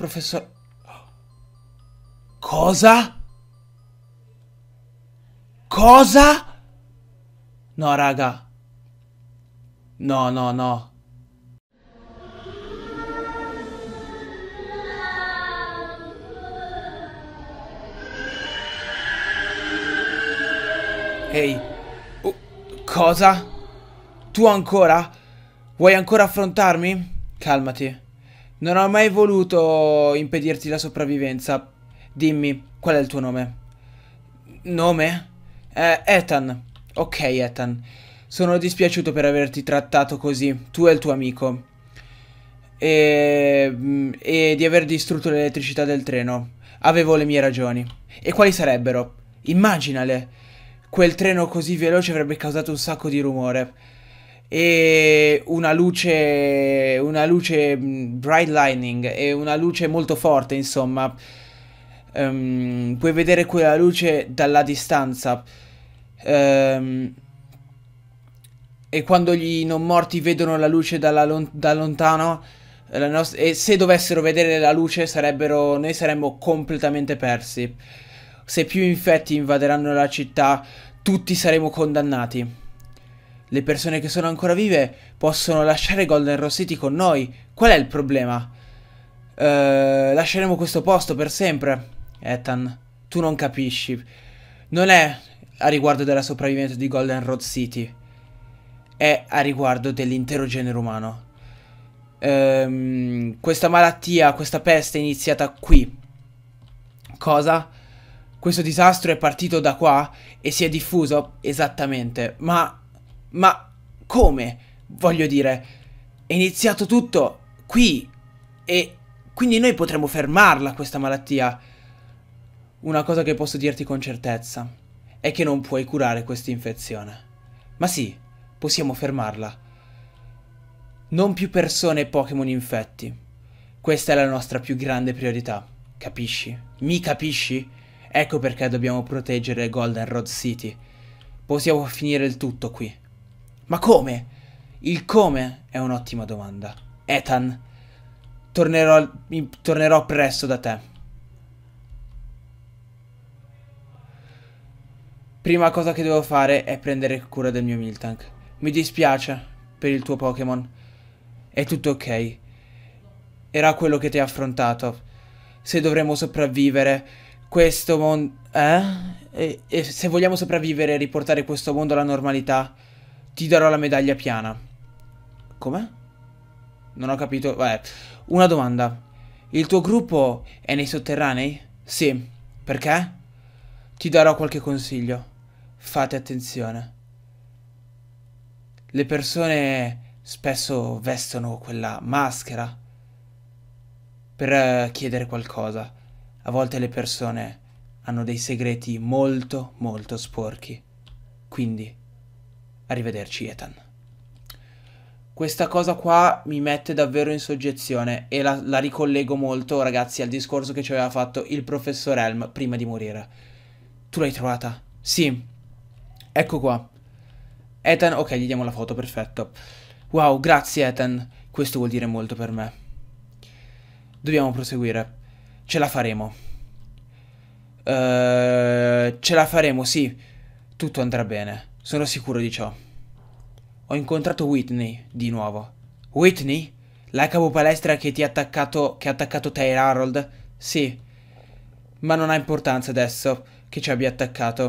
Professor... Cosa? Cosa? No, raga. No, no, no. Ehi. Uh, cosa? Tu ancora? Vuoi ancora affrontarmi? Calmati. Non ho mai voluto impedirti la sopravvivenza. Dimmi, qual è il tuo nome? Nome? Eh, Ethan. Ok, Ethan. Sono dispiaciuto per averti trattato così, tu e il tuo amico. E, mm, e di aver distrutto l'elettricità del treno. Avevo le mie ragioni. E quali sarebbero? Immaginale. Quel treno così veloce avrebbe causato un sacco di rumore e una luce, una luce mm, bright lightning e una luce molto forte, insomma. Um, puoi vedere quella luce dalla distanza. Um, e quando gli non morti vedono la luce lon da lontano, la e se dovessero vedere la luce, sarebbero, noi saremmo completamente persi. Se più infetti invaderanno la città, tutti saremo condannati le persone che sono ancora vive possono lasciare Golden Rose City con noi. Qual è il problema? Uh, lasceremo questo posto per sempre. Ethan, tu non capisci. Non è a riguardo della sopravvivenza di Golden Road City. È a riguardo dell'intero genere umano. Um, questa malattia, questa peste è iniziata qui. Cosa? Questo disastro è partito da qua e si è diffuso esattamente, ma ma come? Voglio dire, è iniziato tutto qui e quindi noi potremmo fermarla questa malattia. Una cosa che posso dirti con certezza è che non puoi curare questa infezione. Ma sì, possiamo fermarla. Non più persone e Pokémon infetti. Questa è la nostra più grande priorità. Capisci? Mi capisci? Ecco perché dobbiamo proteggere Golden Road City. Possiamo finire il tutto qui. Ma come? Il come è un'ottima domanda. Ethan, tornerò, tornerò presto da te. Prima cosa che devo fare è prendere cura del mio Miltank. Mi dispiace per il tuo Pokémon. È tutto ok. Era quello che ti ha affrontato. Se dovremmo sopravvivere, questo mondo... Eh? E, e se vogliamo sopravvivere e riportare questo mondo alla normalità ti darò la medaglia piana. Come? Non ho capito. Vabbè, una domanda. Il tuo gruppo è nei sotterranei? Sì. Perché? Ti darò qualche consiglio. Fate attenzione. Le persone spesso vestono quella maschera per eh, chiedere qualcosa. A volte le persone hanno dei segreti molto, molto sporchi. Quindi Arrivederci, Ethan. Questa cosa qua mi mette davvero in soggezione e la, la ricollego molto, ragazzi, al discorso che ci aveva fatto il professor Helm prima di morire. Tu l'hai trovata? Sì. Ecco qua. Ethan, ok, gli diamo la foto, perfetto. Wow, grazie Ethan. Questo vuol dire molto per me. Dobbiamo proseguire. Ce la faremo. Uh, ce la faremo, sì. Tutto andrà bene. Sono sicuro di ciò. Ho incontrato Whitney, di nuovo. Whitney? La capopalestra che ti ha attaccato, che ha attaccato te, Harold? Sì. Ma non ha importanza adesso che ci abbia attaccato.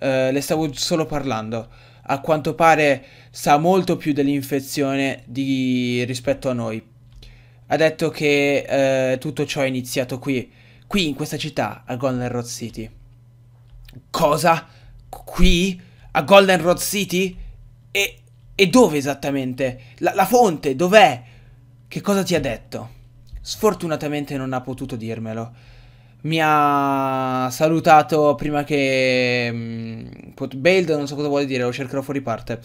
Uh, le stavo solo parlando. A quanto pare sa molto più dell'infezione di... rispetto a noi. Ha detto che uh, tutto ciò è iniziato qui, qui in questa città, a Golden Road City. Cosa? Qui? A Golden Road City? E, e dove esattamente? La, la fonte, dov'è? Che cosa ti ha detto? Sfortunatamente non ha potuto dirmelo. Mi ha salutato prima che... Mm, Bailed, non so cosa vuole dire, lo cercherò fuori parte.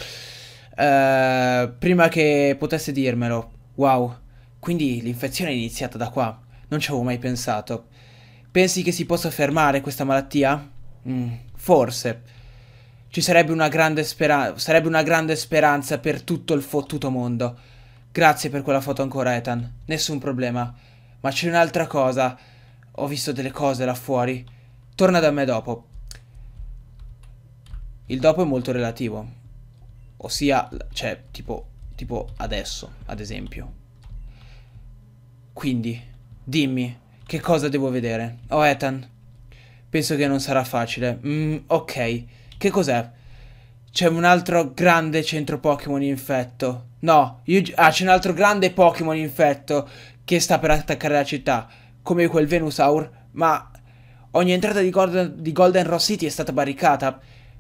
Uh, prima che potesse dirmelo. Wow. Quindi l'infezione è iniziata da qua. Non ci avevo mai pensato. Pensi che si possa fermare questa malattia? Mm, forse. Ci sarebbe una grande speranza, sarebbe una grande speranza per tutto il fottuto mondo. Grazie per quella foto ancora, Ethan. Nessun problema. Ma c'è un'altra cosa. Ho visto delle cose là fuori. Torna da me dopo. Il dopo è molto relativo. Ossia, cioè, tipo, tipo adesso, ad esempio. Quindi, dimmi, che cosa devo vedere? Oh, Ethan, penso che non sarà facile. Mm, ok. Che cos'è? C'è un altro grande centro Pokémon infetto. No, io... ah, c'è un altro grande Pokémon infetto che sta per attaccare la città, come quel Venusaur, ma ogni entrata di Golden, di Golden Rock City è stata barricata.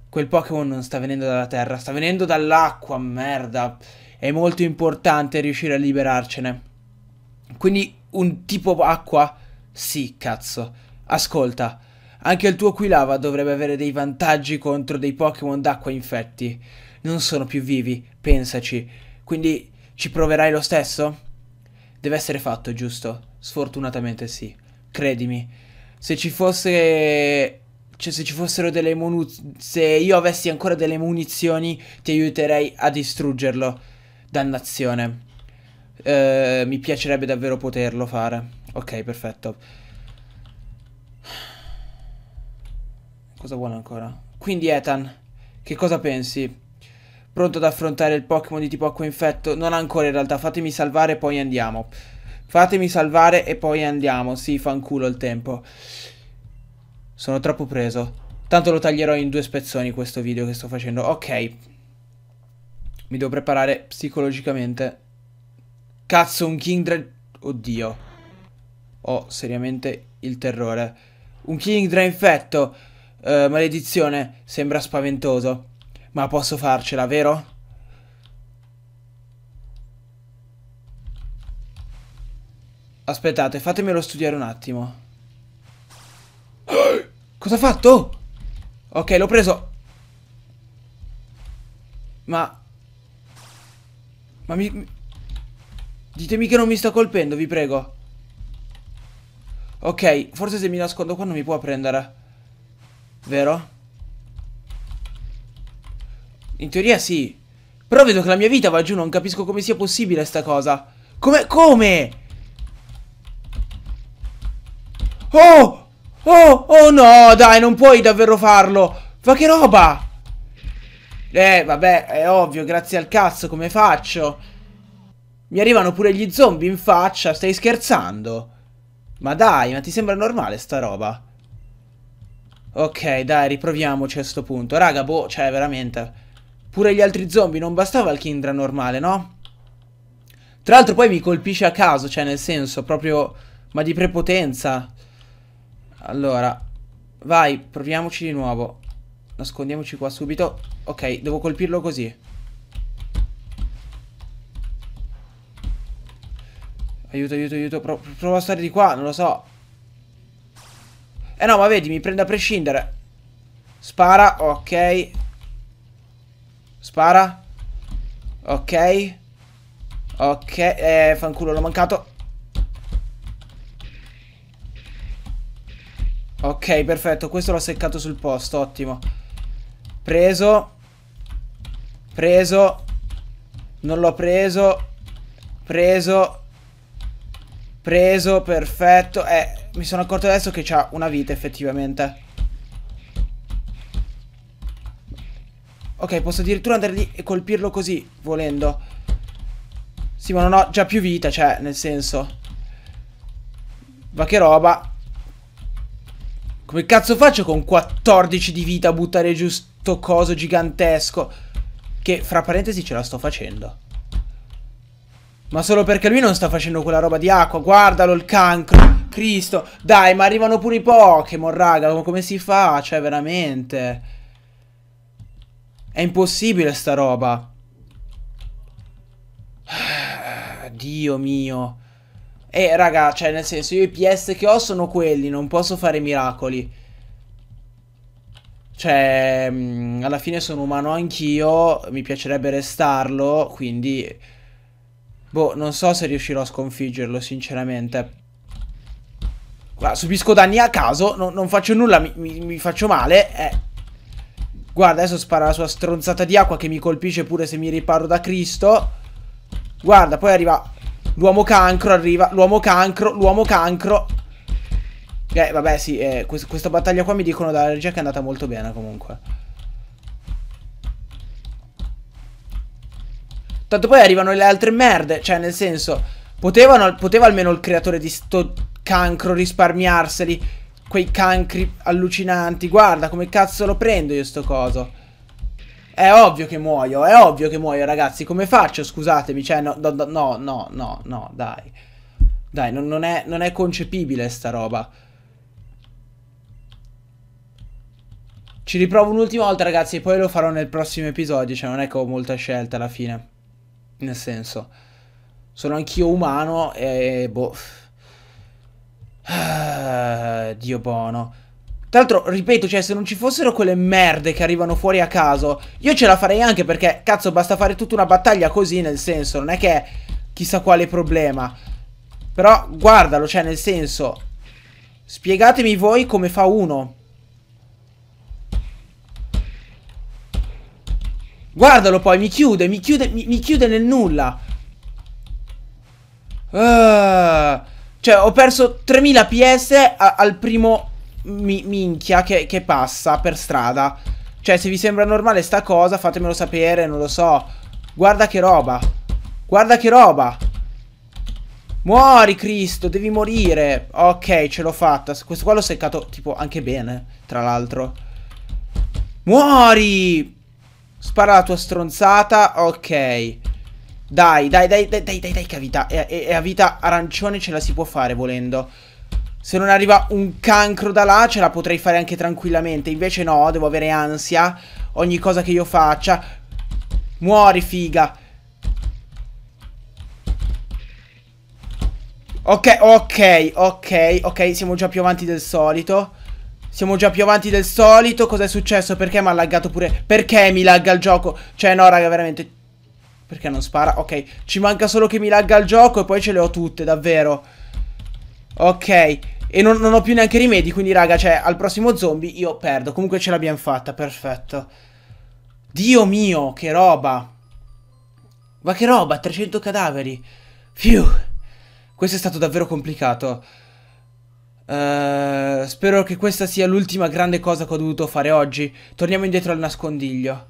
Quel Pokémon non sta venendo dalla terra, sta venendo dall'acqua, merda. È molto importante riuscire a liberarcene. Quindi un tipo acqua? Sì, cazzo. Ascolta, anche il tuo Quilava dovrebbe avere dei vantaggi contro dei Pokémon d'acqua infetti. Non sono più vivi, pensaci. Quindi ci proverai lo stesso? Deve essere fatto, giusto? Sfortunatamente sì. Credimi. Se ci fosse... Cioè, se ci fossero delle munizioni... Se io avessi ancora delle munizioni, ti aiuterei a distruggerlo. Dannazione. Eh, mi piacerebbe davvero poterlo fare. Ok, perfetto. Cosa vuole ancora? Quindi Ethan, che cosa pensi? Pronto ad affrontare il Pokémon di tipo acqua infetto? Non ancora in realtà, fatemi salvare e poi andiamo. Fatemi salvare e poi andiamo. Sì, fanculo il tempo. Sono troppo preso. Tanto lo taglierò in due spezzoni questo video che sto facendo. Ok. Mi devo preparare psicologicamente. Cazzo, un Kingdra... Oddio. Ho seriamente il terrore. Un Kingdra infetto. Uh, maledizione, sembra spaventoso. Ma posso farcela, vero? Aspettate, fatemelo studiare un attimo. Cosa ha fatto? Ok, l'ho preso. Ma... Ma mi... Ditemi che non mi sta colpendo, vi prego. Ok, forse se mi nascondo qua non mi può prendere. Vero? In teoria sì. Però vedo che la mia vita va giù, non capisco come sia possibile sta cosa. Come? Come? Oh! Oh! Oh no, dai, non puoi davvero farlo. Ma che roba! Eh, vabbè, è ovvio, grazie al cazzo, come faccio? Mi arrivano pure gli zombie in faccia, stai scherzando? Ma dai, ma ti sembra normale sta roba? Ok, dai, riproviamoci a sto punto. Raga, boh, cioè, veramente. Pure gli altri zombie, non bastava il Kindra normale, no? Tra l'altro poi mi colpisce a caso, cioè, nel senso, proprio... Ma di prepotenza. Allora, vai, proviamoci di nuovo. Nascondiamoci qua subito. Ok, devo colpirlo così. Aiuto, aiuto, aiuto. Pro provo a stare di qua, non lo so. Eh no, ma vedi, mi prende a prescindere. Spara, ok. Spara. Ok. Ok, eh, fanculo, l'ho mancato. Ok, perfetto, questo l'ho seccato sul posto, ottimo. Preso. Preso. Non l'ho preso. Preso. Preso, perfetto. Eh, mi sono accorto adesso che c'ha una vita effettivamente. Ok, posso addirittura andare lì e colpirlo così, volendo. Sì, ma non ho già più vita, cioè, nel senso. Ma che roba. Come cazzo faccio con 14 di vita a buttare giù sto coso gigantesco? Che, fra parentesi, ce la sto facendo. Ma solo perché lui non sta facendo quella roba di acqua. Guardalo il cancro. Cristo. Dai, ma arrivano pure i Pokémon, raga. Come si fa? Cioè, veramente. È impossibile sta roba. Dio mio. Eh, raga, cioè, nel senso, io i PS che ho sono quelli. Non posso fare miracoli. Cioè, mm, alla fine sono umano anch'io. Mi piacerebbe restarlo, quindi... Boh, non so se riuscirò a sconfiggerlo, sinceramente. Guarda, subisco danni a caso, no, non faccio nulla, mi, mi, mi faccio male. Eh. Guarda, adesso spara la sua stronzata di acqua che mi colpisce pure se mi riparo da Cristo. Guarda, poi arriva l'uomo cancro, arriva l'uomo cancro, l'uomo cancro. Eh, vabbè, sì, eh, quest questa battaglia qua mi dicono dalla regia che è andata molto bene comunque. Tanto poi arrivano le altre merde, cioè nel senso, potevano, poteva almeno il creatore di sto cancro risparmiarseli. Quei cancri allucinanti. Guarda come cazzo lo prendo io sto coso. È ovvio che muoio, è ovvio che muoio ragazzi. Come faccio? Scusatemi, cioè no, no, no, no, no, no dai. Dai, non, non, è, non è concepibile sta roba. Ci riprovo un'ultima volta ragazzi, E poi lo farò nel prossimo episodio. Cioè non è che ho molta scelta alla fine. Nel senso sono anch'io umano e boh. Ah, Dio buono. Tra l'altro, ripeto, cioè, se non ci fossero quelle merde che arrivano fuori a caso, io ce la farei anche perché, cazzo, basta fare tutta una battaglia così, nel senso, non è che è chissà quale problema. Però, guardalo, cioè, nel senso, spiegatemi voi come fa uno. Guardalo poi, mi chiude, mi chiude, mi, mi chiude nel nulla. Uh, cioè, ho perso 3000 PS a, al primo mi minchia che, che passa per strada. Cioè, se vi sembra normale sta cosa, fatemelo sapere, non lo so. Guarda che roba. Guarda che roba. Muori, Cristo, devi morire. Ok, ce l'ho fatta. Questo qua l'ho seccato, tipo, anche bene, tra l'altro. Muori! Spara la tua stronzata, ok. Dai, dai, dai, dai, dai, dai, dai che a vita, e, e, e a vita arancione ce la si può fare volendo. Se non arriva un cancro da là ce la potrei fare anche tranquillamente. Invece no, devo avere ansia. Ogni cosa che io faccia. Muori, figa. Ok, ok, ok, ok, siamo già più avanti del solito. Siamo già più avanti del solito. Cos'è successo? Perché mi ha laggato pure? Perché mi lagga il gioco? Cioè, no, raga, veramente. Perché non spara? Ok, ci manca solo che mi lagga il gioco e poi ce le ho tutte, davvero. Ok, e non, non ho più neanche rimedi, quindi raga, cioè, al prossimo zombie io perdo. Comunque ce l'abbiamo fatta, perfetto. Dio mio, che roba. Ma che roba, 300 cadaveri. Phew. Questo è stato davvero complicato. Uh, spero che questa sia l'ultima grande cosa che ho dovuto fare oggi. Torniamo indietro al nascondiglio.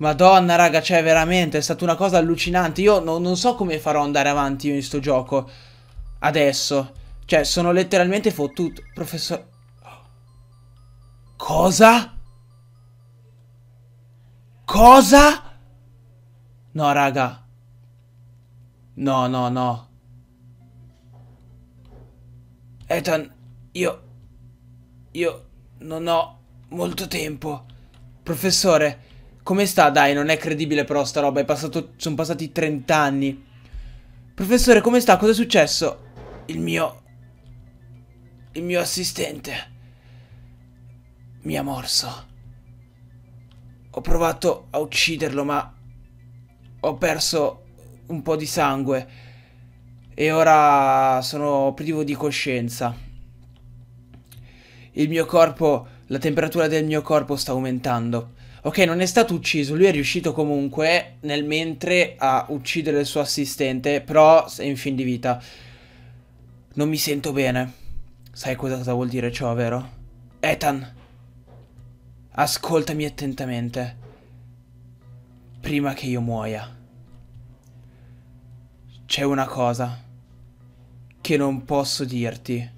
Madonna raga, cioè veramente è stata una cosa allucinante. Io no, non so come farò andare avanti io in sto gioco. Adesso. Cioè, sono letteralmente fottuto. Professor... Cosa? Cosa? No, raga. No, no, no. Ethan, io... Io non ho molto tempo. Professore, come sta? Dai, non è credibile però sta roba, è passato... sono passati 30 anni. Professore, come sta? Cosa è successo? Il mio... Il mio assistente... Mi ha morso. Ho provato a ucciderlo, ma... Ho perso un po' di sangue. E ora sono privo di coscienza. Il mio corpo... La temperatura del mio corpo sta aumentando. Ok, non è stato ucciso, lui è riuscito comunque nel mentre a uccidere il suo assistente, però è in fin di vita. Non mi sento bene. Sai cosa, cosa vuol dire ciò, vero? Ethan, ascoltami attentamente. Prima che io muoia. C'è una cosa che non posso dirti.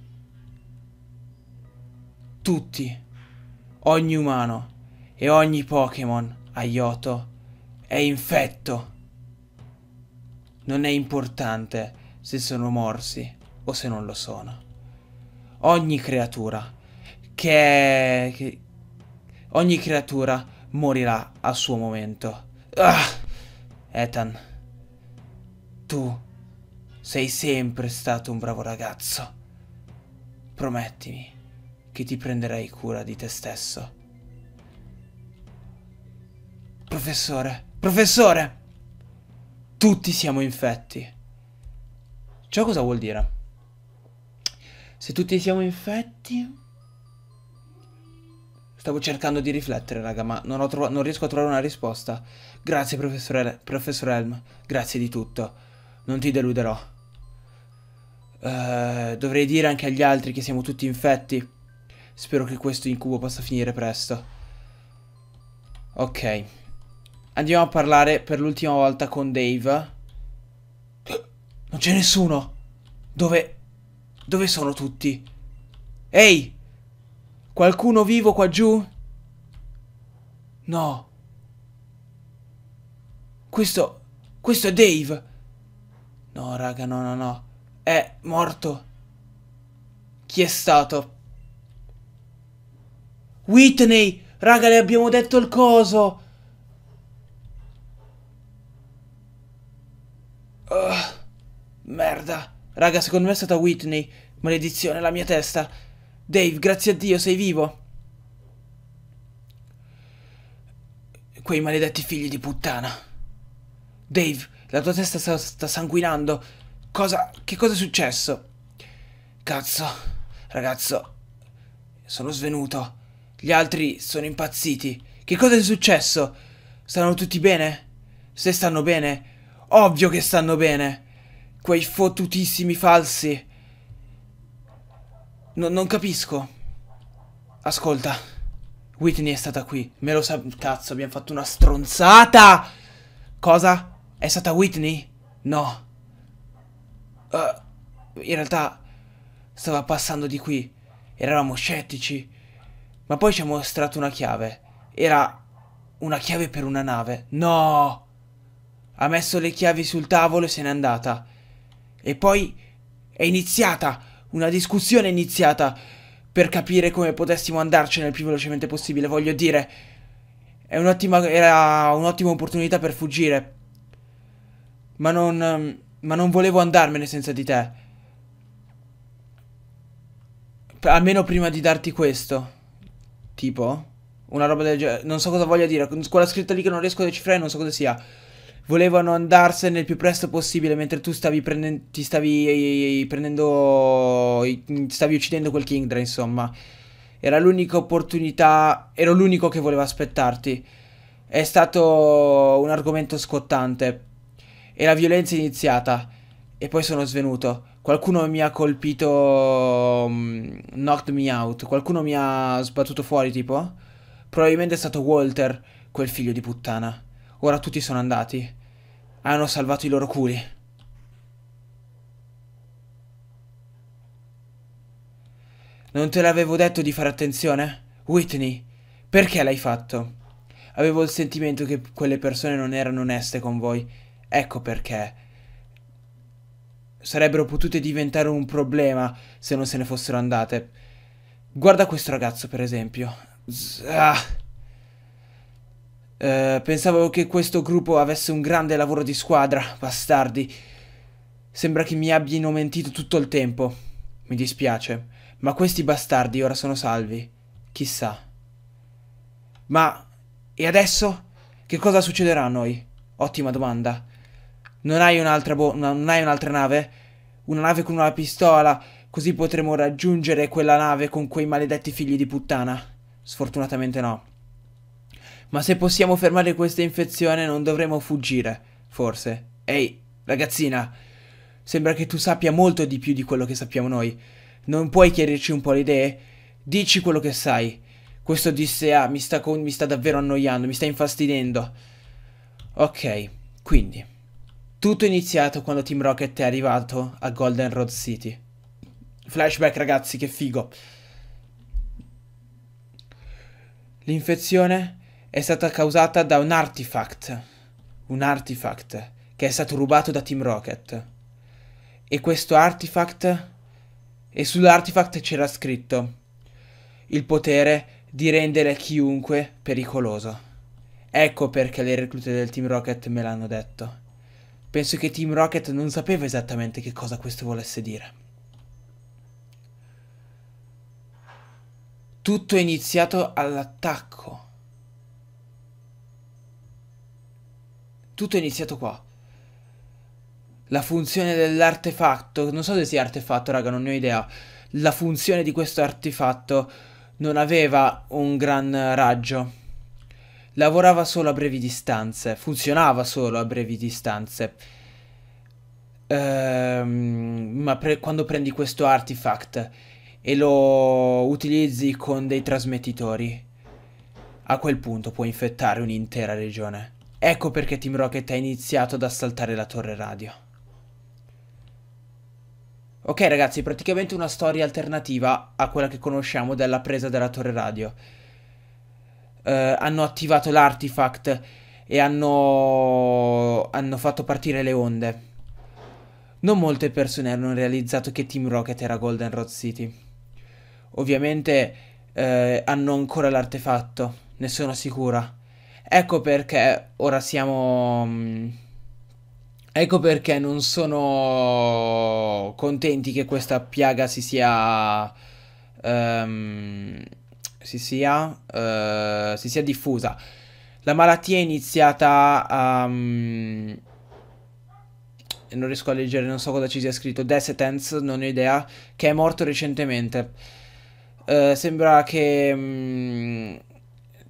Tutti, ogni umano, e ogni Pokémon a Yoto è infetto. Non è importante se sono morsi o se non lo sono. Ogni creatura che... che ogni creatura morirà al suo momento. Ah! Ethan, tu sei sempre stato un bravo ragazzo. Promettimi che ti prenderai cura di te stesso Professore, professore! Tutti siamo infetti. Ciò cosa vuol dire? Se tutti siamo infetti... Stavo cercando di riflettere, raga, ma non, non riesco a trovare una risposta. Grazie, professore, professor Helm. Grazie di tutto. Non ti deluderò. Uh, dovrei dire anche agli altri che siamo tutti infetti. Spero che questo incubo possa finire presto. Ok. Andiamo a parlare per l'ultima volta con Dave. Non c'è nessuno. Dove... Dove sono tutti? Ehi! Qualcuno vivo qua giù? No. Questo... Questo è Dave. No, raga, no, no, no. È morto. Chi è stato? Whitney! Raga, le abbiamo detto il coso! Oh, merda. Raga, secondo me è stata Whitney. Maledizione, la mia testa. Dave, grazie a Dio, sei vivo. Quei maledetti figli di puttana. Dave, la tua testa sta, sta sanguinando. Cosa... che cosa è successo? Cazzo, ragazzo, sono svenuto. Gli altri sono impazziti. Che cosa è successo? Stanno tutti bene? Se stanno bene, Ovvio che stanno bene. Quei fottutissimi falsi. No, non capisco. Ascolta. Whitney è stata qui. Me lo sa... Cazzo, abbiamo fatto una stronzata! Cosa? È stata Whitney? No. Uh, in realtà stava passando di qui. Eravamo scettici. Ma poi ci ha mostrato una chiave. Era una chiave per una nave. No! ha messo le chiavi sul tavolo e se n'è andata. E poi è iniziata, una discussione è iniziata per capire come potessimo andarcene il più velocemente possibile, voglio dire. Un era un'ottima opportunità per fuggire. Ma non, ma non volevo andarmene senza di te. Almeno prima di darti questo. Tipo? Una roba del genere. Non so cosa voglia dire. con Quella scritta lì che non riesco a decifrare, non so cosa sia volevano andarsene il più presto possibile mentre tu stavi prendendo ti stavi prendendo stavi uccidendo quel Kingdra insomma era l'unica opportunità ero l'unico che voleva aspettarti è stato un argomento scottante e la violenza è iniziata e poi sono svenuto qualcuno mi ha colpito mm, knocked me out qualcuno mi ha sbattuto fuori tipo probabilmente è stato Walter quel figlio di puttana Ora tutti sono andati. Hanno salvato i loro culi. Non te l'avevo detto di fare attenzione? Whitney, perché l'hai fatto? Avevo il sentimento che quelle persone non erano oneste con voi. Ecco perché. Sarebbero potute diventare un problema se non se ne fossero andate. Guarda questo ragazzo, per esempio. Zah. Eh, pensavo che questo gruppo avesse un grande lavoro di squadra, bastardi. Sembra che mi abbiano mentito tutto il tempo. Mi dispiace, ma questi bastardi ora sono salvi. Chissà. Ma... e adesso? Che cosa succederà a noi? Ottima domanda. Non hai un'altra non hai un'altra nave? Una nave con una pistola, così potremo raggiungere quella nave con quei maledetti figli di puttana. Sfortunatamente no. Ma se possiamo fermare questa infezione non dovremo fuggire, forse. Ehi, ragazzina, sembra che tu sappia molto di più di quello che sappiamo noi. Non puoi chiederci un po' le idee? Dici quello che sai. Questo DSA mi sta, mi sta davvero annoiando, mi sta infastidendo. Ok, quindi... Tutto è iniziato quando Team Rocket è arrivato a Golden Road City. Flashback ragazzi, che figo. L'infezione è stata causata da un artifact. Un artifact che è stato rubato da Team Rocket. E questo artifact... E sull'artifact c'era scritto il potere di rendere chiunque pericoloso. Ecco perché le reclute del Team Rocket me l'hanno detto. Penso che Team Rocket non sapeva esattamente che cosa questo volesse dire. Tutto è iniziato all'attacco tutto è iniziato qua. La funzione dell'artefatto, non so se sia artefatto, raga, non ne ho idea. La funzione di questo artefatto non aveva un gran raggio. Lavorava solo a brevi distanze, funzionava solo a brevi distanze. Ehm, ma pre quando prendi questo artifact e lo utilizzi con dei trasmettitori, a quel punto puoi infettare un'intera regione. Ecco perché Team Rocket ha iniziato ad assaltare la torre radio. Ok ragazzi, praticamente una storia alternativa a quella che conosciamo della presa della torre radio. Eh, hanno attivato l'artifact e hanno... hanno fatto partire le onde. Non molte persone hanno realizzato che Team Rocket era Golden Road City. Ovviamente eh, hanno ancora l'artefatto, ne sono sicura. Ecco perché ora siamo... Mm, ecco perché non sono contenti che questa piaga si sia... Um, si, sia uh, si sia diffusa. La malattia è iniziata a... Um, non riesco a leggere, non so cosa ci sia scritto. Desetens, non ho idea, che è morto recentemente. Uh, sembra che... Um,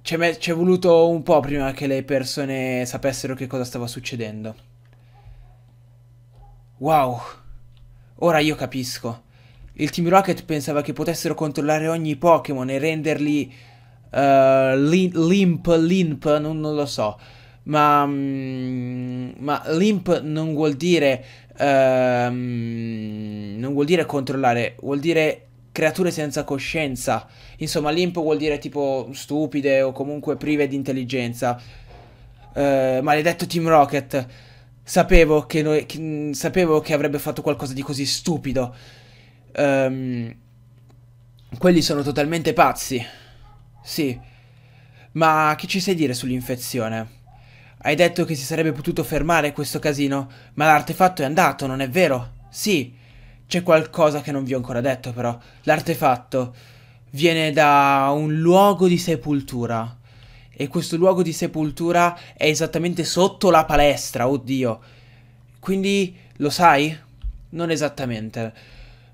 c'è voluto un po' prima che le persone sapessero che cosa stava succedendo. Wow, ora io capisco. Il Team Rocket pensava che potessero controllare ogni Pokémon e renderli uh, eh, li limp, limp, non, non, lo so. Ma, mm, ma limp non vuol dire... Uh, non vuol dire controllare, vuol dire creature senza coscienza. Insomma, limpo vuol dire tipo stupide o comunque prive di intelligenza. Eh, maledetto Team Rocket. Sapevo che, noi, che, mm, sapevo che avrebbe fatto qualcosa di così stupido. Um, quelli sono totalmente pazzi. Sì. Ma che ci sai dire sull'infezione? Hai detto che si sarebbe potuto fermare questo casino, ma l'artefatto è andato, non è vero? Sì. C'è qualcosa che non vi ho ancora detto però. L'artefatto viene da un luogo di sepoltura. E questo luogo di sepoltura è esattamente sotto la palestra, oddio. Quindi lo sai? Non esattamente.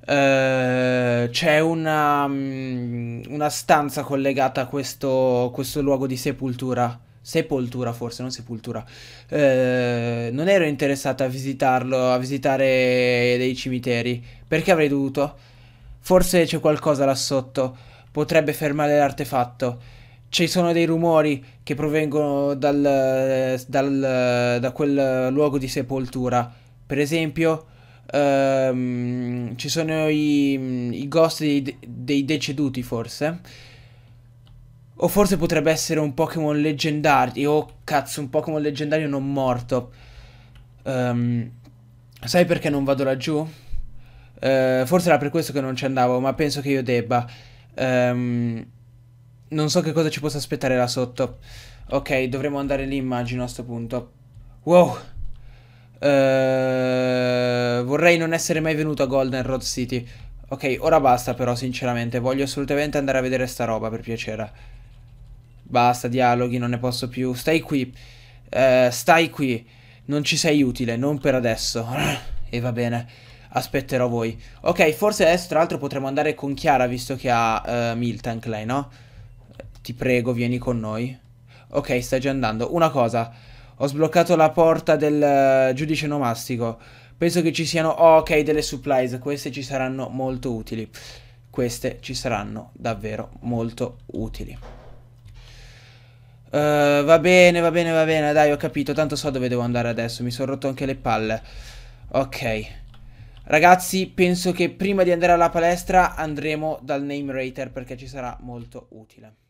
Uh, c'è una, mm, una, stanza collegata a questo, questo luogo di sepoltura sepoltura forse, non sepoltura. Eh, non ero interessata a visitarlo, a visitare dei cimiteri. Perché avrei dovuto? Forse c'è qualcosa là sotto. Potrebbe fermare l'artefatto. Ci sono dei rumori che provengono dal, dal, da quel luogo di sepoltura. Per esempio, ehm, ci sono i, i ghost dei, dei deceduti forse o forse potrebbe essere un Pokémon leggendario. Oh, cazzo, un Pokémon leggendario non morto. Um, sai perché non vado laggiù? Uh, forse era per questo che non ci andavo, ma penso che io debba. Um, non so che cosa ci possa aspettare là sotto. Ok, dovremmo andare lì, immagino, a sto punto. Wow! Uh, vorrei non essere mai venuto a Golden Road City. Ok, ora basta però, sinceramente. Voglio assolutamente andare a vedere sta roba, per piacere. Basta dialoghi, non ne posso più. Stai qui. Eh, stai qui. Non ci sei utile, non per adesso. e va bene. Aspetterò voi. Ok, forse adesso tra l'altro potremmo andare con Chiara, visto che ha uh, eh, Miltank lei, no? Ti prego, vieni con noi. Ok, stai già andando. Una cosa. Ho sbloccato la porta del uh, giudice nomastico. Penso che ci siano... Oh, ok, delle supplies. Queste ci saranno molto utili. Queste ci saranno davvero molto utili. Uh, va bene, va bene, va bene, dai, ho capito, tanto so dove devo andare adesso, mi sono rotto anche le palle. Ok. Ragazzi, penso che prima di andare alla palestra andremo dal name rater perché ci sarà molto utile.